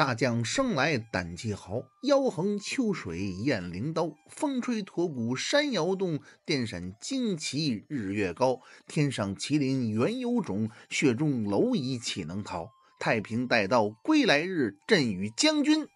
大将生来胆气豪，腰横秋水雁翎刀。风吹驼骨山摇动，电闪旌旗日月高。天上麒麟原有种，血中蝼蚁岂能逃？太平待到归来日，朕与将军。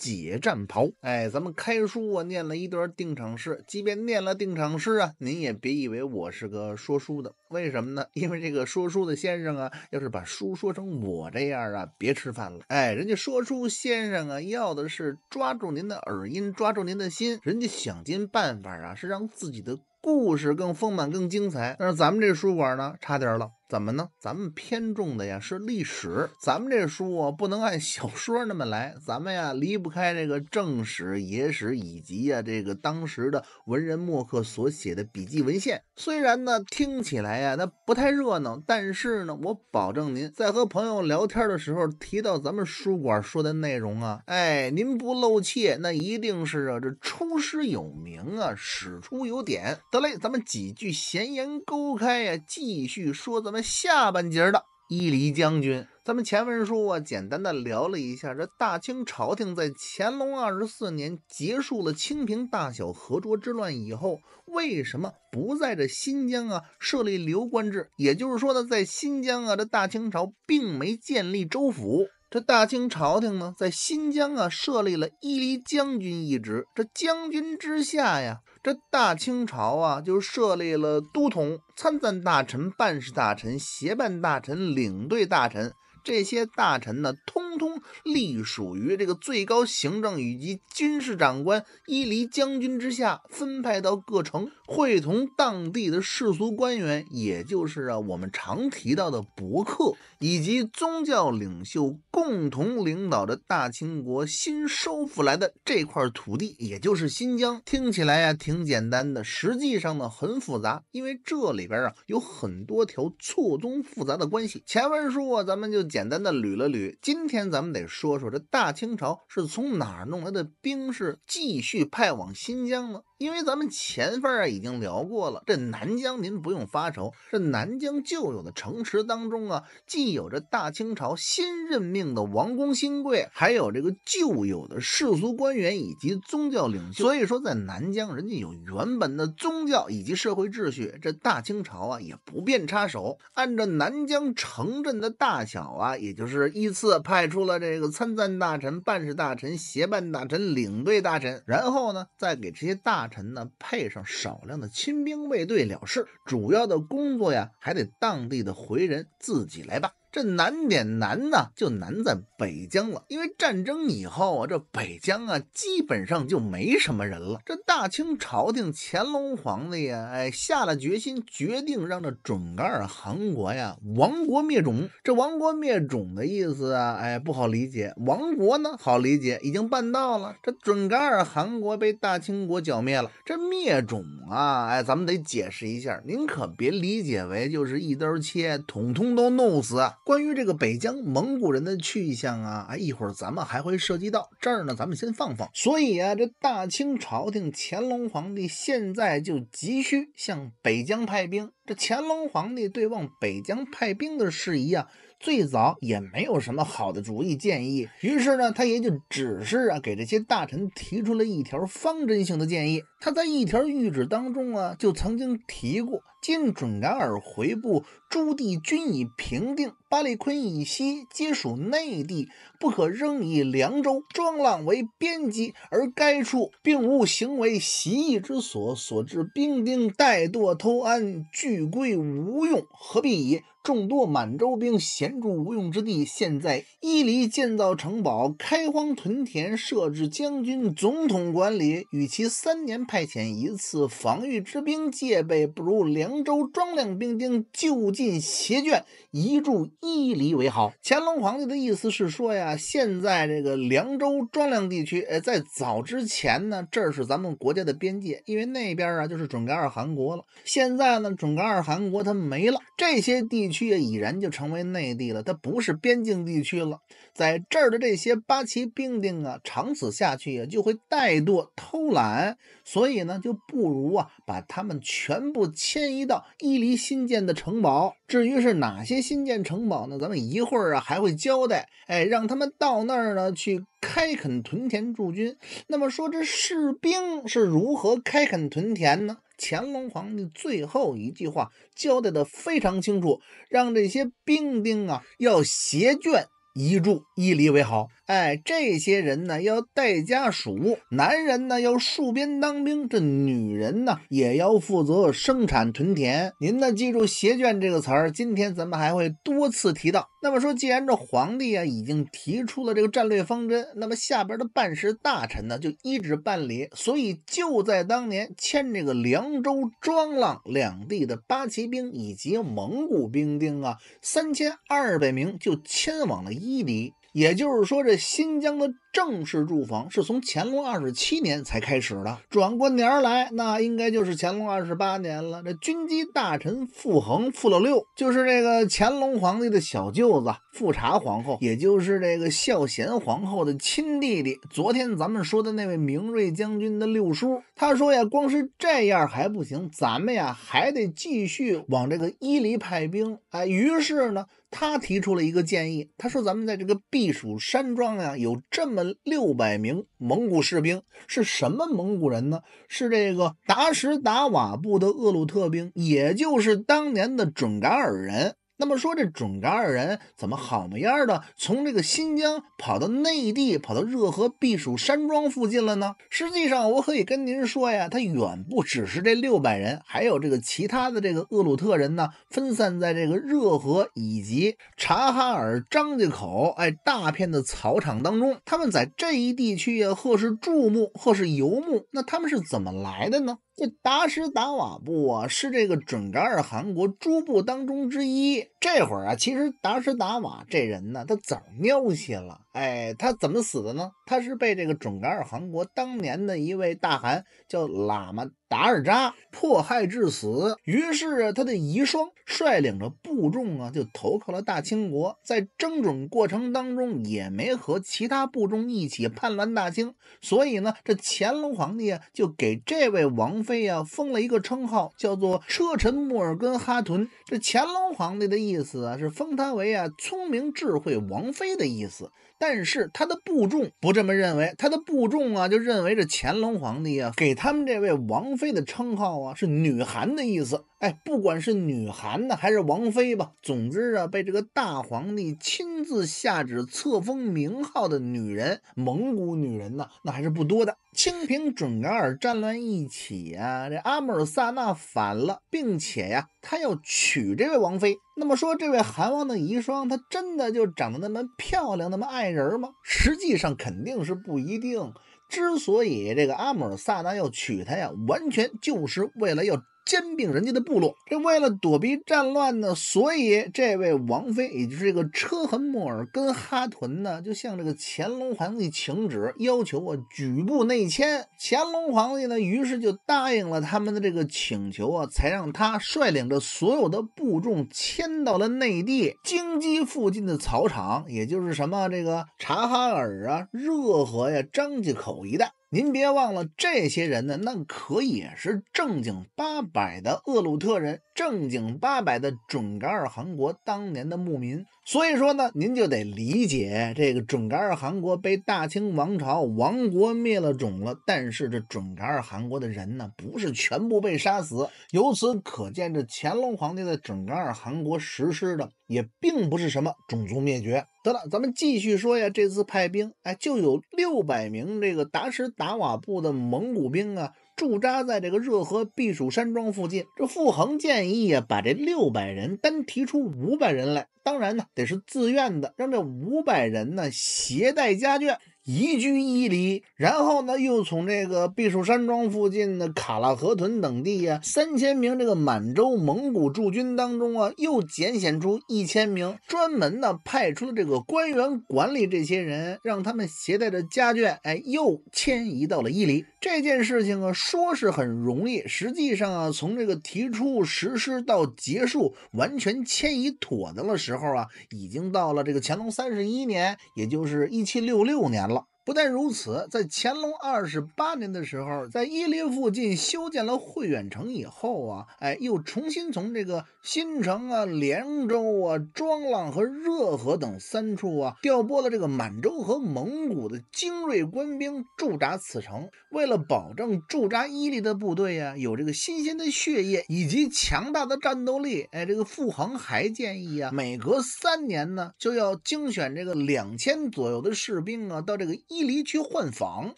解战袍，哎，咱们开书啊，念了一段定场诗。即便念了定场诗啊，您也别以为我是个说书的。为什么呢？因为这个说书的先生啊，要是把书说成我这样啊，别吃饭了。哎，人家说书先生啊，要的是抓住您的耳音，抓住您的心。人家想尽办法啊，是让自己的故事更丰满、更精彩。但是咱们这书馆呢，差点了。怎么呢？咱们偏重的呀是历史，咱们这书啊不能按小说那么来，咱们呀离不开这个正史、野史以及啊这个当时的文人墨客所写的笔记文献。虽然呢听起来呀那不太热闹，但是呢我保证您在和朋友聊天的时候提到咱们书馆说的内容啊，哎您不露怯，那一定是啊这出师有名啊，史出有点。得嘞，咱们几句闲言勾开呀，继续说咱们。下半节的伊犁将军，咱们前文书啊，简单的聊了一下，这大清朝廷在乾隆二十四年结束了清平大小和卓之乱以后，为什么不在这新疆啊设立流官制？也就是说呢，在新疆啊，这大清朝并没建立州府。这大清朝廷呢，在新疆啊设立了伊犁将军一职。这将军之下呀，这大清朝啊就设立了都统、参赞大臣、办事大臣、协办大臣、领队大臣。这些大臣呢，通通隶属于这个最高行政以及军事长官伊犁将军之下，分派到各城，会同当地的世俗官员，也就是啊我们常提到的伯克以及宗教领袖，共同领导着大清国新收复来的这块土地，也就是新疆。听起来呀挺简单的，实际上呢很复杂，因为这里边啊有很多条错综复杂的关系。前文书啊，咱们就。简单的捋了捋，今天咱们得说说这大清朝是从哪儿弄来的兵士，继续派往新疆呢？因为咱们前边啊已经聊过了，这南疆您不用发愁。这南疆旧有的城池当中啊，既有着大清朝新任命的王公新贵，还有这个旧有的世俗官员以及宗教领袖。所以说，在南疆人家有原本的宗教以及社会秩序，这大清朝啊也不便插手。按照南疆城镇的大小啊，也就是依次派出了这个参赞大臣、办事大臣、协办大臣、领队大臣，然后呢再给这些大。臣呢，配上少量的亲兵卫队了事，主要的工作呀，还得当地的回人自己来办。这难点难呢，就难在北疆了。因为战争以后啊，这北疆啊基本上就没什么人了。这大清朝廷乾隆皇帝呀，哎下了决心，决定让这准噶尔汗国呀亡国灭种。这亡国灭种的意思啊，哎不好理解。亡国呢好理解，已经办到了。这准噶尔汗国被大清国剿灭了。这灭种啊，哎咱们得解释一下，您可别理解为就是一刀切，统统都弄死。关于这个北疆蒙古人的去向啊，哎，一会儿咱们还会涉及到这儿呢，咱们先放放。所以啊，这大清朝廷乾隆皇帝现在就急需向北疆派兵。这乾隆皇帝对往北疆派兵的事宜啊，最早也没有什么好的主意建议，于是呢，他也就只是啊，给这些大臣提出了一条方针性的建议。他在一条谕旨当中啊，就曾经提过：今准噶尔回部诸地均已平定，巴里坤以西皆属内地，不可仍以凉州庄浪为边积，而该处并无行为习意之所，所致兵丁怠惰偷安，聚归无用，何必矣？众多满洲兵闲住无用之地，现在伊犁建造城堡，开荒屯田，设置将军总统管理，与其三年。派遣一次防御之兵，戒备不如凉州庄亮兵丁就近斜卷，移驻伊犁为好。乾隆皇帝的意思是说呀，现在这个凉州庄亮地区，哎，在早之前呢，这儿是咱们国家的边界，因为那边啊就是准噶尔汗国了。现在呢，准噶尔汗国它没了，这些地区也已然就成为内地了，它不是边境地区了。在这儿的这些八旗兵丁啊，长此下去也就会怠惰偷懒，所。所以呢，就不如啊，把他们全部迁移到伊犁新建的城堡。至于是哪些新建城堡呢？咱们一会儿啊还会交代。哎，让他们到那儿呢去开垦屯田驻军。那么说这士兵是如何开垦屯田呢？乾隆皇帝最后一句话交代的非常清楚，让这些兵丁啊要携眷移驻伊犁为好。哎，这些人呢要带家属，男人呢要戍边当兵，这女人呢也要负责生产屯田。您呢记住“携眷”这个词儿，今天咱们还会多次提到。那么说，既然这皇帝啊已经提出了这个战略方针，那么下边的办事大臣呢就一纸办理。所以就在当年，迁这个凉州、庄浪两地的八旗兵以及蒙古兵丁啊三千二百名，就迁往了伊犁。也就是说，这新疆的。正式驻防是从乾隆二十七年才开始的。转过年来，那应该就是乾隆二十八年了。这军机大臣傅恒，傅老六，就是这个乾隆皇帝的小舅子，富察皇后，也就是这个孝贤皇后的亲弟弟。昨天咱们说的那位明瑞将军的六叔，他说呀，光是这样还不行，咱们呀还得继续往这个伊犁派兵。哎，于是呢，他提出了一个建议，他说咱们在这个避暑山庄呀，有这么。六百名蒙古士兵是什么蒙古人呢？是这个达什达瓦部的厄鲁特兵，也就是当年的准噶尔人。那么说，这准噶尔人怎么好么样的从这个新疆跑到内地，跑到热河避暑山庄附近了呢？实际上，我可以跟您说呀，他远不只是这六百人，还有这个其他的这个厄鲁特人呢，分散在这个热河以及察哈尔、张家口，哎，大片的草场当中。他们在这一地区呀，或是注目，或是游牧。那他们是怎么来的呢？这达什达瓦部啊，是这个准噶尔汗国诸部当中之一。这会儿啊，其实达什达瓦这人呢，他早尿些了。哎，他怎么死的呢？他是被这个准噶尔汗国当年的一位大汗叫喇嘛达尔扎迫害致死。于是他的遗孀率领着部众啊，就投靠了大清国。在征准过程当中，也没和其他部众一起叛乱大清。所以呢，这乾隆皇帝啊，就给这位王妃啊封了一个称号，叫做车臣木尔根哈屯。这乾隆皇帝的。意思啊，是封她为啊聪明智慧王妃的意思。但是他的部众不这么认为，他的部众啊就认为这乾隆皇帝啊给他们这位王妃的称号啊是女韩的意思。哎，不管是女韩呢还是王妃吧，总之啊被这个大皇帝亲自下旨册封名号的女人，蒙古女人呢那还是不多的。清平准噶尔战乱一起啊，这阿木尔萨那反了，并且呀他要娶这位王妃。那么说这位韩王的遗孀，她真的就长得那么漂亮，那么爱？人吗？实际上肯定是不一定。之所以这个阿姆尔萨达要娶她呀，完全就是为了要。兼并人家的部落，这为了躲避战乱呢，所以这位王妃，也就是这个车痕木尔跟哈屯呢，就向这个乾隆皇帝请旨，要求啊举部内迁。乾隆皇帝呢，于是就答应了他们的这个请求啊，才让他率领着所有的部众迁到了内地京畿附近的草场，也就是什么这个察哈尔啊、热河呀、张家口一带。您别忘了，这些人呢，那可也是正经八百的厄鲁特人，正经八百的准噶尔汗国当年的牧民。所以说呢，您就得理解这个准噶尔汗国被大清王朝亡国灭了种了。但是这准噶尔汗国的人呢，不是全部被杀死。由此可见，这乾隆皇帝在准噶尔汗国实施的也并不是什么种族灭绝。得了，咱们继续说呀。这次派兵，哎，就有六百名这个达什达瓦部的蒙古兵啊，驻扎在这个热河避暑山庄附近。这傅恒建议啊，把这六百人单提出五百人来，当然呢，得是自愿的，让这五百人呢携带家眷。移居伊犁，然后呢，又从这个避暑山庄附近的卡拉河屯等地呀，三千名这个满洲蒙古驻军当中啊，又减选出一千名，专门呢派出的这个官员管理这些人，让他们携带着家眷，哎，又迁移到了伊犁。这件事情啊，说是很容易，实际上啊，从这个提出实施到结束，完全迁移妥当的时候啊，已经到了这个乾隆三十一年，也就是一七六六年了。不但如此，在乾隆二十八年的时候，在伊犁附近修建了惠远城以后啊，哎，又重新从这个新城啊、连州啊、庄浪和热河等三处啊，调拨了这个满洲和蒙古的精锐官兵驻扎此城。为了保证驻扎伊犁的部队呀，有这个新鲜的血液以及强大的战斗力，哎，这个傅恒还建议啊，每隔三年呢，就要精选这个两千左右的士兵啊，到这个伊。伊犁去换防，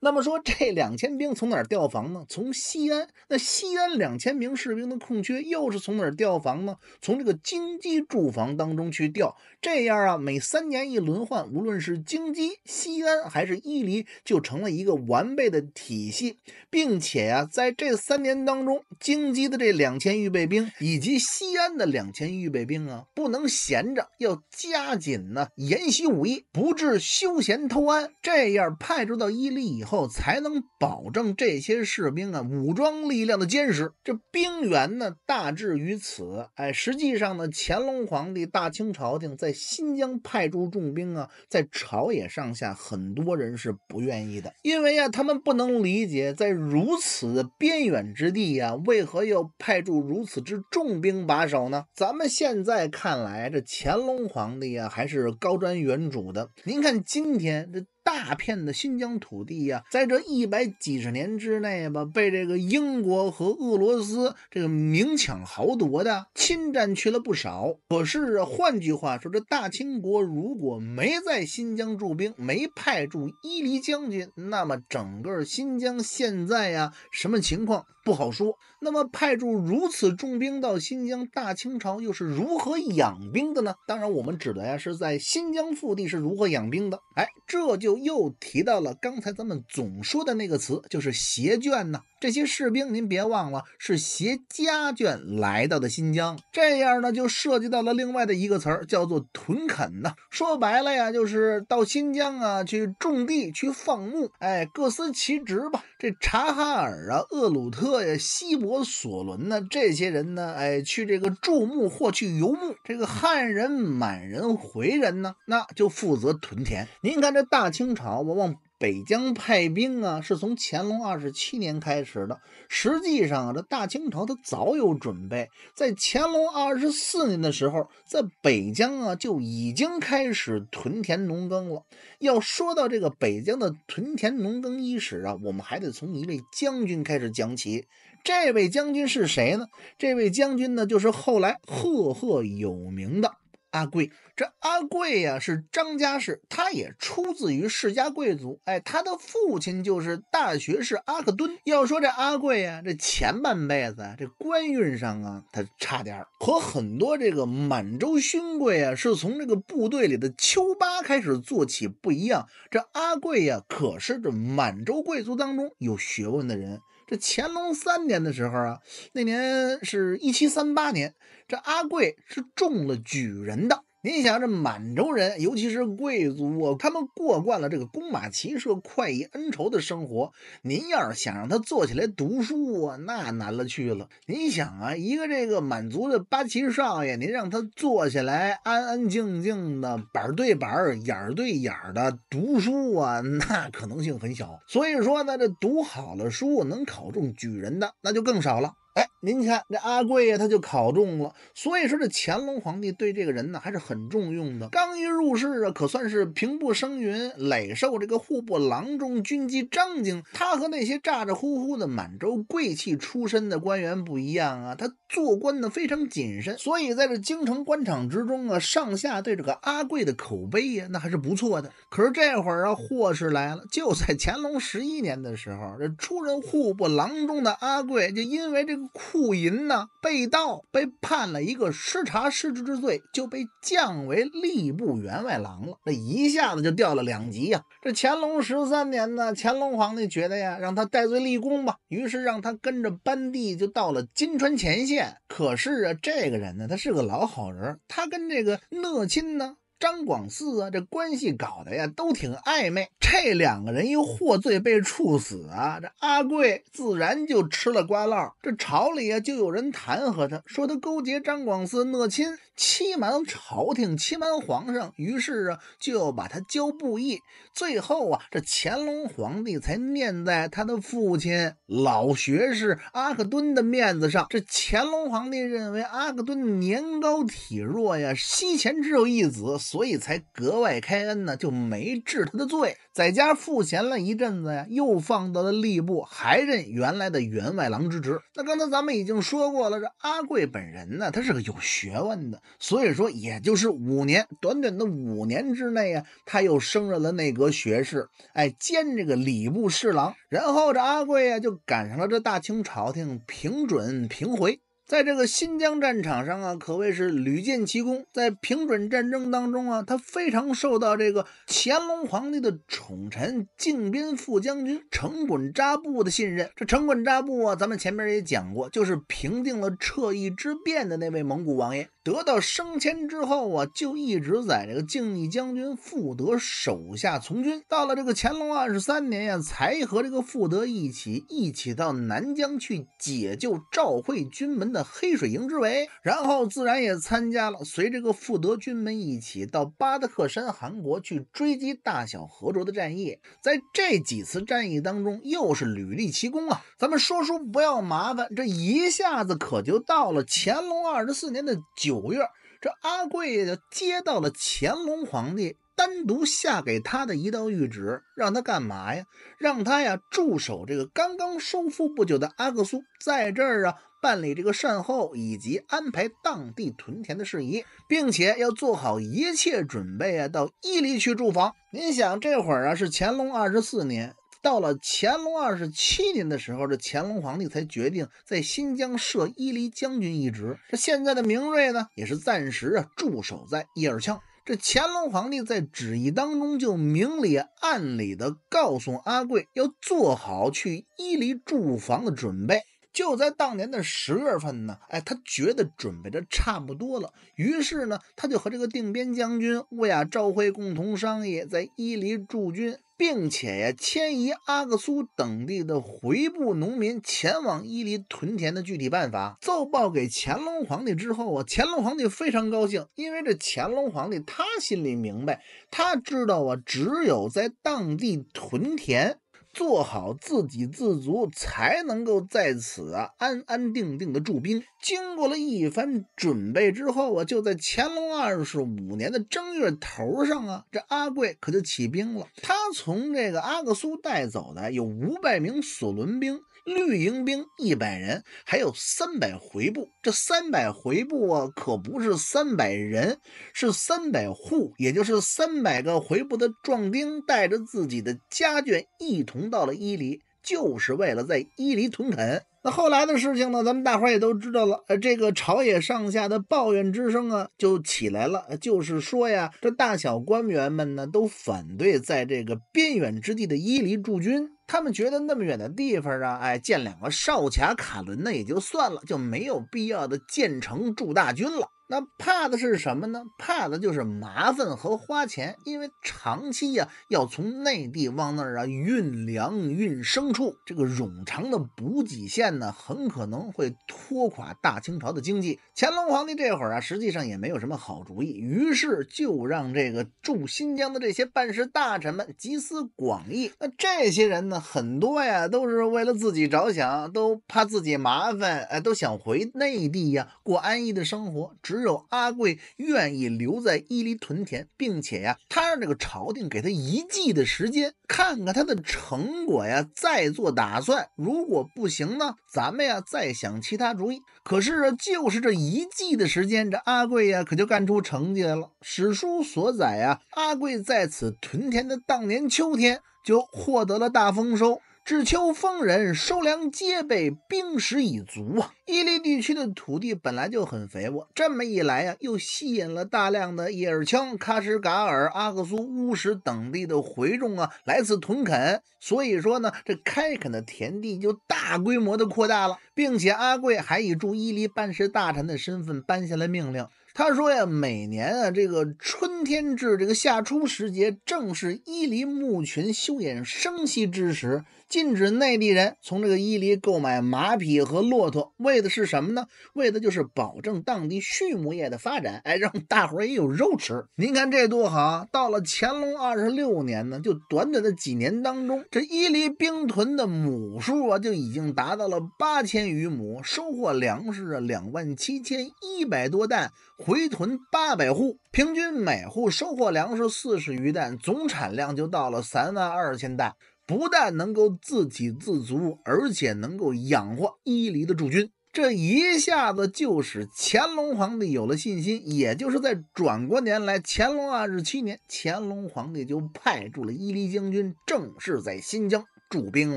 那么说这两千兵从哪儿调防呢？从西安。那西安两千名士兵的空缺又是从哪儿调防呢？从这个京畿驻防当中去调。这样啊，每三年一轮换，无论是京畿、西安还是伊犁，就成了一个完备的体系。并且啊，在这三年当中，京畿的这两千预备兵以及西安的两千预备兵啊，不能闲着，要加紧呢研习武艺，不致休闲偷安。这。这样派驻到伊犁以后，才能保证这些士兵啊武装力量的坚实。这兵源呢，大致于此。哎，实际上呢，乾隆皇帝、大清朝廷在新疆派驻重兵啊，在朝野上下，很多人是不愿意的，因为啊，他们不能理解，在如此边远之地呀，为何要派驻如此之重兵把守呢？咱们现在看来，这乾隆皇帝啊，还是高瞻远瞩的。您看今天这。大片的新疆土地呀，在这一百几十年之内吧，被这个英国和俄罗斯这个明抢豪夺的侵占去了不少。可是啊，换句话说，这大清国如果没在新疆驻兵，没派驻伊犁将军，那么整个新疆现在呀，什么情况？不好说。那么派驻如此重兵到新疆，大清朝又是如何养兵的呢？当然，我们指的呀，是在新疆腹地是如何养兵的。哎，这就又提到了刚才咱们总说的那个词，就是携眷呢。这些士兵，您别忘了，是携家眷来到的新疆。这样呢，就涉及到了另外的一个词儿，叫做屯垦呢。说白了呀，就是到新疆啊去种地、去放牧，哎，各司其职吧。这察哈尔啊、厄鲁特。西伯、索伦呢？这些人呢？哎，去这个筑牧或去游牧。这个汉人、满人、回人呢？那就负责屯田。您看这大清朝，我往。北疆派兵啊，是从乾隆二十七年开始的。实际上啊，这大清朝他早有准备，在乾隆二十四年的时候，在北疆啊就已经开始屯田农耕了。要说到这个北疆的屯田农耕伊史啊，我们还得从一位将军开始讲起。这位将军是谁呢？这位将军呢，就是后来赫赫有名的。阿贵，这阿贵呀是张家氏，他也出自于世家贵族。哎，他的父亲就是大学士阿克敦。要说这阿贵呀，这前半辈子啊，这官运上啊，他差点儿和很多这个满洲勋贵啊，是从这个部队里的丘八开始做起不一样。这阿贵呀，可是这满洲贵族当中有学问的人。这乾隆三年的时候啊，那年是一七三八年，这阿贵是中了举人的。您想这满洲人，尤其是贵族，他们过惯了这个弓马骑射、快意恩仇的生活。您要是想让他坐起来读书啊，那难了去了。您想啊，一个这个满族的八旗少爷，您让他坐下来安安静静的板儿对板儿、眼儿对眼儿的读书啊，那可能性很小。所以说呢，这读好了书能考中举人的那就更少了。哎，您看这阿贵呀，他就考中了，所以说这乾隆皇帝对这个人呢还是很重用的。刚一入世啊，可算是平步升云，累受这个户部郎中、军机章京。他和那些咋咋呼呼的满洲贵气出身的官员不一样啊，他。做官呢非常谨慎，所以在这京城官场之中啊，上下对这个阿贵的口碑呀，那还是不错的。可是这会儿啊，祸事来了。就在乾隆十一年的时候，这出任户部郎中的阿贵，就因为这个库银呢被盗，被判了一个失察失职之罪，就被降为吏部员外郎了。这一下子就掉了两级呀。这乾隆十三年呢，乾隆皇帝觉得呀，让他戴罪立功吧，于是让他跟着班第就到了金川前线。可是啊，这个人呢，他是个老好人，他跟这个讷亲呢，张广四啊，这关系搞得呀，都挺暧昧。这两个人一获罪被处死啊，这阿贵自然就吃了瓜落。这朝里啊，就有人弹劾他，说他勾结张广四、讷亲。欺瞒朝廷，欺瞒皇上，于是啊，就要把他交布衣。最后啊，这乾隆皇帝才念在他的父亲老学士阿克敦的面子上，这乾隆皇帝认为阿克敦年高体弱呀，西前只有一子，所以才格外开恩呢，就没治他的罪。在家赋闲了一阵子呀，又放到了吏部，还任原来的员外郎之职。那刚才咱们已经说过了，这阿贵本人呢，他是个有学问的，所以说，也就是五年，短短的五年之内啊，他又升任了内阁学士，哎，兼这个礼部侍郎。然后这阿贵呀，就赶上了这大清朝廷平准平回。在这个新疆战场上啊，可谓是屡建奇功。在平准战争当中啊，他非常受到这个乾隆皇帝的宠臣靖边副将军城衮扎布的信任。这城衮扎布啊，咱们前面也讲过，就是平定了撤易之变的那位蒙古王爷。得到升迁之后啊，就一直在这个靖逆将军富德手下从军。到了这个乾隆二十三年呀，才和这个富德一起一起到南疆去解救赵惠军门的黑水营之围，然后自然也参加了随这个富德军门一起到巴达克山韩国去追击大小和卓的战役。在这几次战役当中，又是屡立奇功啊！咱们说书不要麻烦，这一下子可就到了乾隆二十四年的九。五月，这阿桂就接到了乾隆皇帝单独下给他的一道谕旨，让他干嘛呀？让他呀驻守这个刚刚收复不久的阿克苏，在这儿啊办理这个善后以及安排当地屯田的事宜，并且要做好一切准备啊，到伊犁去驻防。您想，这会儿啊是乾隆二十四年。到了乾隆二十七年的时候，这乾隆皇帝才决定在新疆设伊犁将军一职。这现在的明瑞呢，也是暂时啊驻守在叶尔羌。这乾隆皇帝在旨意当中就明里暗里的告诉阿桂，要做好去伊犁驻防的准备。就在当年的十月份呢，哎，他觉得准备的差不多了，于是呢，他就和这个定边将军乌雅赵辉共同商议，在伊犁驻军。并且呀，迁移阿克苏等地的回部农民前往伊犁屯田的具体办法，奏报给乾隆皇帝之后啊，乾隆皇帝非常高兴，因为这乾隆皇帝他心里明白，他知道啊，只有在当地屯田。做好自给自足，才能够在此啊安安定定的驻兵。经过了一番准备之后啊，就在乾隆二十五年的正月头上啊，这阿贵可就起兵了。他从这个阿克苏带走的有五百名索伦兵。绿营兵一百人，还有三百回部。这三百回部啊，可不是三百人，是三百户，也就是三百个回部的壮丁，带着自己的家眷一同到了伊犁，就是为了在伊犁屯垦。后来的事情呢，咱们大伙也都知道了。呃，这个朝野上下的抱怨之声啊，就起来了。就是说呀，这大小官员们呢，都反对在这个边远之地的伊犁驻军。他们觉得那么远的地方啊，哎，建两个哨卡卡伦那也就算了，就没有必要的建城驻大军了。那怕的是什么呢？怕的就是麻烦和花钱，因为长期呀要从内地往那儿啊运粮运牲畜，这个冗长的补给线呢，很可能会拖垮大清朝的经济。乾隆皇帝这会儿啊，实际上也没有什么好主意，于是就让这个驻新疆的这些办事大臣们集思广益。那这些人呢，很多呀都是为了自己着想，都怕自己麻烦，哎，都想回内地呀过安逸的生活，直。只有阿贵愿意留在伊犁屯田，并且呀，他让这个朝廷给他一季的时间，看看他的成果呀，再做打算。如果不行呢，咱们呀再想其他主意。可是，就是这一季的时间，这阿贵呀可就干出成绩来了。史书所载呀，阿贵在此屯田的当年秋天就获得了大丰收。只求丰人收粮，皆备兵食已足啊！伊犁地区的土地本来就很肥沃，这么一来啊，又吸引了大量的叶尔羌、喀什噶尔、阿克苏、乌什等地的回众啊，来此屯垦。所以说呢，这开垦的田地就大规模的扩大了，并且阿桂还以驻伊犁办事大臣的身份颁下了命令。他说呀，每年啊，这个春天至这个夏初时节，正是伊犁牧群休养生息之时，禁止内地人从这个伊犁购买马匹和骆驼，为的是什么呢？为的就是保证当地畜牧业的发展，哎，让大伙儿也有肉吃。您看这多好！到了乾隆二十六年呢，就短短的几年当中，这伊犁兵屯的亩数啊，就已经达到了八千余亩，收获粮食啊，两万七千一百多担。回屯八百户，平均每户收获粮食四十余担，总产量就到了三万二千担，不但能够自给自足，而且能够养活伊犁的驻军。这一下子就使乾隆皇帝有了信心，也就是在转过年来，乾隆二十七年，乾隆皇帝就派驻了伊犁将军，正式在新疆。驻兵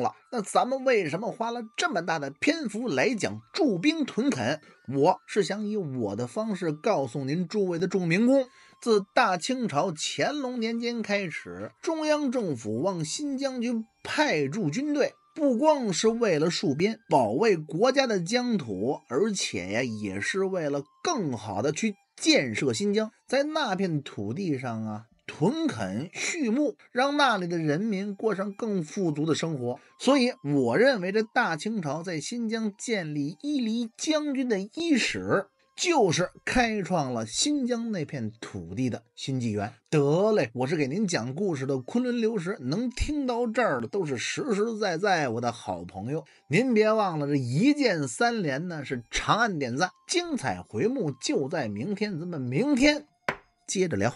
了，那咱们为什么花了这么大的篇幅来讲驻兵屯垦？我是想以我的方式告诉您诸位的众民工，自大清朝乾隆年间开始，中央政府往新疆军派驻军队，不光是为了戍边保卫国家的疆土，而且呀，也是为了更好的去建设新疆，在那片土地上啊。屯垦畜牧，让那里的人民过上更富足的生活。所以，我认为这大清朝在新疆建立伊犁将军的伊始，就是开创了新疆那片土地的新纪元。得嘞，我是给您讲故事的昆仑流石，能听到这儿的都是实实在在我的好朋友。您别忘了，这一键三连呢是长按点赞，精彩回目就在明天，咱们明天接着聊。